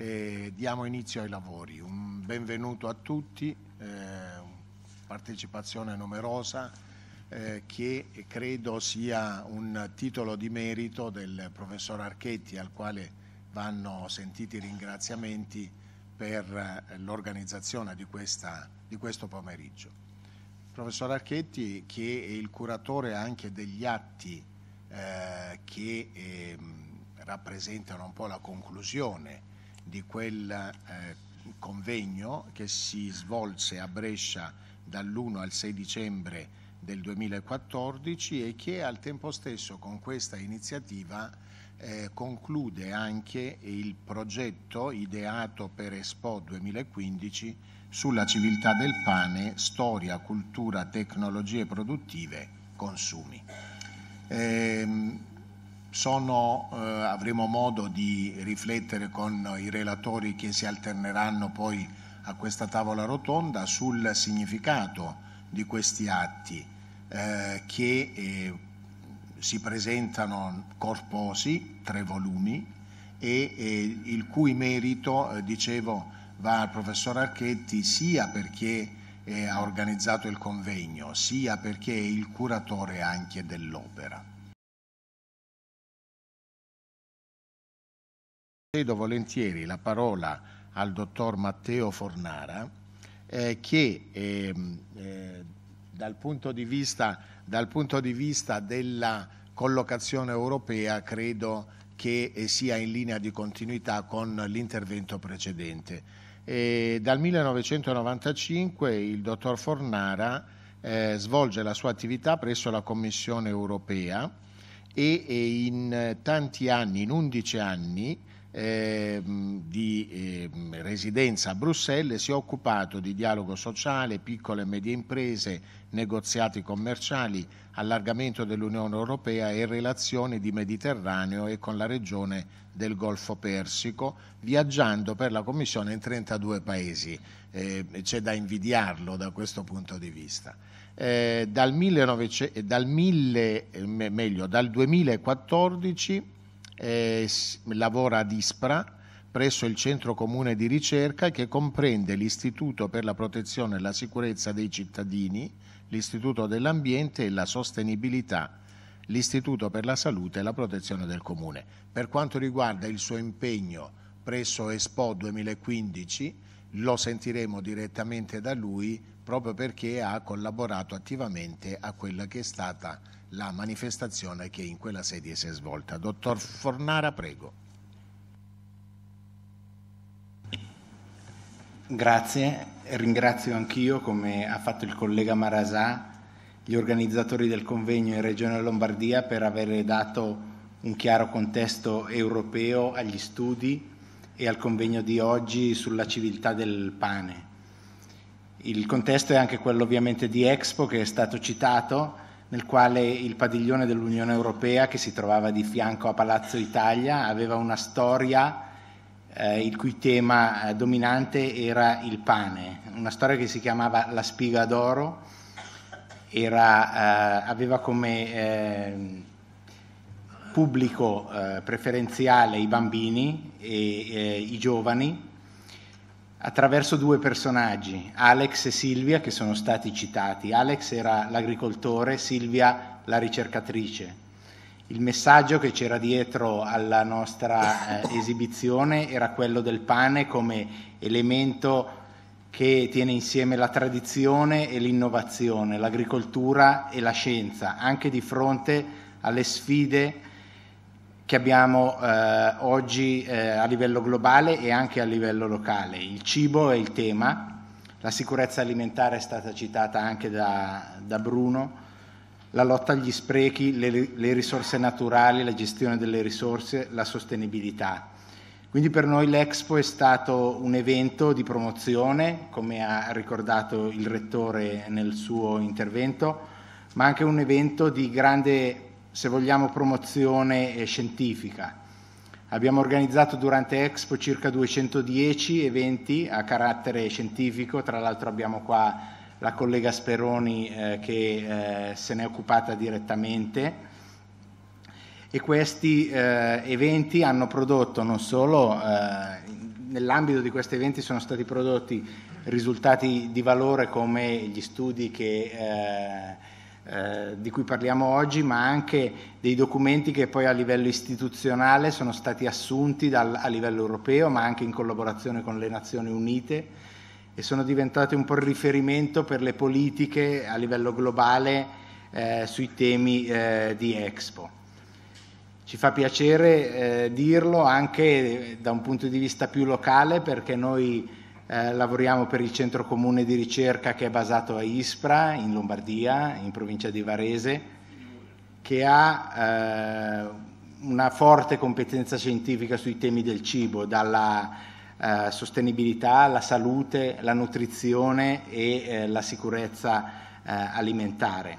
e diamo inizio ai lavori. Un benvenuto a tutti, eh, partecipazione numerosa eh, che credo sia un titolo di merito del professor Archetti al quale vanno sentiti i ringraziamenti per eh, l'organizzazione di, di, questo pomeriggio. professor Archetti che è il curatore anche degli atti eh, che ehm, rappresentano un po' la conclusione di quel eh, convegno che si svolse a Brescia dall'1 al 6 dicembre del 2014 e che al tempo stesso con questa iniziativa eh, conclude anche il progetto ideato per Expo 2015 sulla civiltà del pane, storia, cultura, tecnologie produttive, consumi. Eh, sono, eh, avremo modo di riflettere con i relatori che si alterneranno poi a questa tavola rotonda sul significato di questi atti eh, che eh, si presentano corposi, tre volumi, e, e eh, il cui merito, eh, dicevo, va al professor Archetti sia perché eh, ha organizzato il convegno, sia perché è il curatore anche dell'opera. Cedo volentieri la parola al dottor Matteo Fornara eh, che eh, eh, dal, punto vista, dal, punto di vista, della collocazione europea credo che eh, sia in linea di continuità con l'intervento precedente. E dal 1995 il dottor Fornara eh, svolge la sua attività presso la Commissione europea e, e eh, in tanti anni, in 11 anni, eh, di eh, residenza a Bruxelles si è occupato di dialogo sociale, piccole e medie imprese, negoziati commerciali, allargamento dell'Unione Europea e relazioni di Mediterraneo e con la regione del Golfo Persico, viaggiando per la Commissione in 32 paesi. Eh, c'è da invidiarlo da questo punto di vista. Eh, dal, 1900, dal, 1000, eh, meglio, dal 2014 eh, lavora ad Ispra presso il Centro Comune di Ricerca che comprende l'Istituto per la protezione e la sicurezza dei cittadini, l'Istituto dell'Ambiente e la Sostenibilità, l'Istituto per la Salute e la Protezione del Comune. Per quanto riguarda il suo impegno presso Expo 2015, lo sentiremo direttamente da lui proprio perché ha collaborato attivamente a quella che è stata la manifestazione che in quella sede si è svolta. Dottor Fornara, prego. Grazie, ringrazio anch'io, come ha fatto il collega Marasà, gli organizzatori del convegno in Regione Lombardia per aver dato un chiaro contesto europeo agli studi e al convegno di oggi sulla civiltà del pane. Il contesto è anche quello ovviamente di Expo che è stato citato, nel quale il padiglione dell'Unione Europea che si trovava di fianco a Palazzo Italia aveva una storia eh, il cui tema eh, dominante era il pane, una storia che si chiamava La spiga d'oro, era, eh, aveva come eh, pubblico eh, preferenziale i bambini e eh, i giovani attraverso due personaggi, Alex e Silvia, che sono stati citati. Alex era l'agricoltore, Silvia la ricercatrice. Il messaggio che c'era dietro alla nostra eh, esibizione era quello del pane come elemento che tiene insieme la tradizione e l'innovazione, l'agricoltura e la scienza, anche di fronte alle sfide che abbiamo eh, oggi eh, a livello globale e anche a livello locale. Il cibo è il tema, la sicurezza alimentare è stata citata anche da, da Bruno, la lotta agli sprechi, le, le, risorse naturali, la gestione delle risorse, la sostenibilità. Quindi per noi l'Expo è stato un evento di promozione, come ha ricordato il Rettore nel suo intervento, ma anche un evento di grande se vogliamo, promozione eh, scientifica. Abbiamo organizzato durante Expo circa 210 eventi a carattere scientifico, tra l'altro abbiamo qua la collega Speroni eh, che eh, se è occupata direttamente e questi eh, eventi hanno prodotto non solo, eh, nell'ambito di questi eventi sono stati prodotti risultati di valore come gli studi che eh, eh, di cui parliamo oggi, ma anche dei documenti che poi a livello istituzionale sono stati assunti dal, a livello europeo, ma anche in collaborazione con le Nazioni Unite e sono diventati un po' il riferimento per le politiche a livello globale eh, sui temi eh, di Expo. Ci fa piacere eh, dirlo anche da un punto di vista più locale perché noi eh, lavoriamo per il centro comune di ricerca che è basato a Ispra, in Lombardia, in provincia di Varese, che ha eh, una forte competenza scientifica sui temi del cibo, dalla eh, sostenibilità alla salute, la nutrizione e eh, la sicurezza eh, alimentare.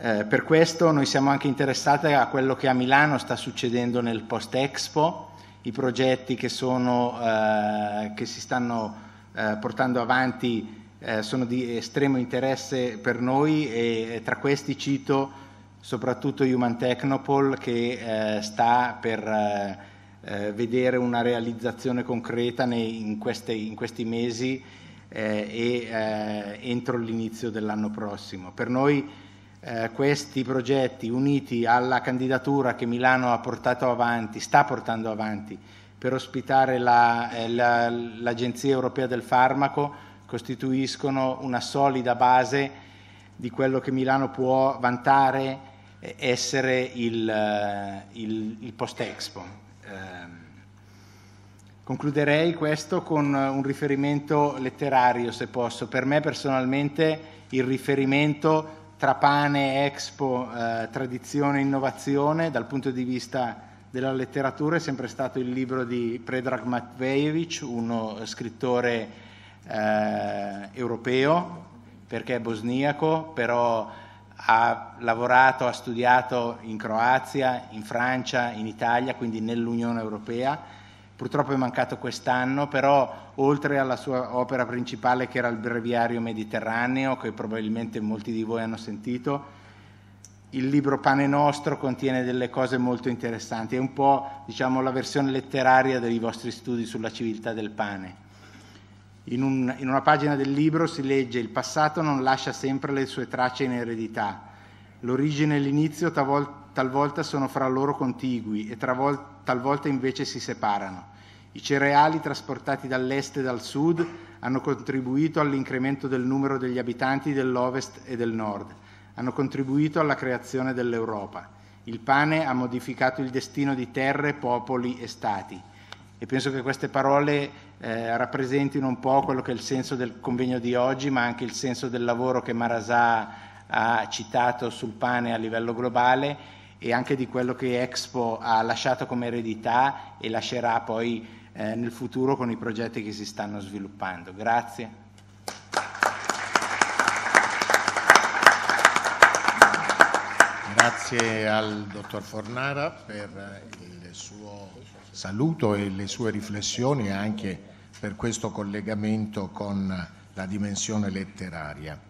per questo noi siamo anche interessati a quello che a Milano sta succedendo nel post-expo, i progetti che, sono, eh, che si stanno eh, portando avanti eh, sono di estremo interesse per noi e tra questi cito soprattutto Human Technopol che eh, sta per eh, vedere una realizzazione concreta nei, in, queste, in, questi mesi e entro l'inizio dell'anno prossimo. Per noi eh, questi progetti uniti alla candidatura che Milano ha portato avanti, sta portando avanti per ospitare la, eh, la, l'Agenzia Europea del Farmaco costituiscono una solida base di quello che Milano può vantare essere il, eh, il, il post-expo. Ehm, concluderei questo con un riferimento letterario, se posso. Per me personalmente il riferimento tra pane, expo, eh, tradizione e innovazione dal punto di vista della letteratura è sempre stato il libro di Predrag Matvejevic, uno scrittore eh, europeo, perché è bosniaco, però ha lavorato, ha studiato in Croazia, in Francia, in Italia, quindi nell'Unione Europea purtroppo è mancato quest'anno, però oltre alla sua opera principale che era il Breviario Mediterraneo, che probabilmente molti di voi hanno sentito, il libro Pane Nostro contiene delle cose molto interessanti, è un po' diciamo, la versione letteraria dei vostri studi sulla civiltà del pane. In, un, in, una pagina del libro si legge il passato non lascia sempre le sue tracce in eredità, l'origine e l'inizio talvolta sono fra loro contigui e talvolta invece si separano. I cereali trasportati dall'est e dal sud hanno contribuito all'incremento del numero degli abitanti dell'ovest e del nord, hanno contribuito alla creazione dell'Europa. Il pane ha modificato il destino di terre, popoli e stati. E penso che queste parole eh, rappresentino un po' quello che è il senso del convegno di oggi, ma anche il senso del lavoro che Marasà ha citato sul pane a livello globale e anche di quello che Expo ha lasciato come eredità e lascerà poi eh, nel futuro con i progetti che si stanno sviluppando. Grazie. Grazie al dottor Fornara per eh, il suo saluto e le sue riflessioni anche per questo collegamento con la dimensione letteraria.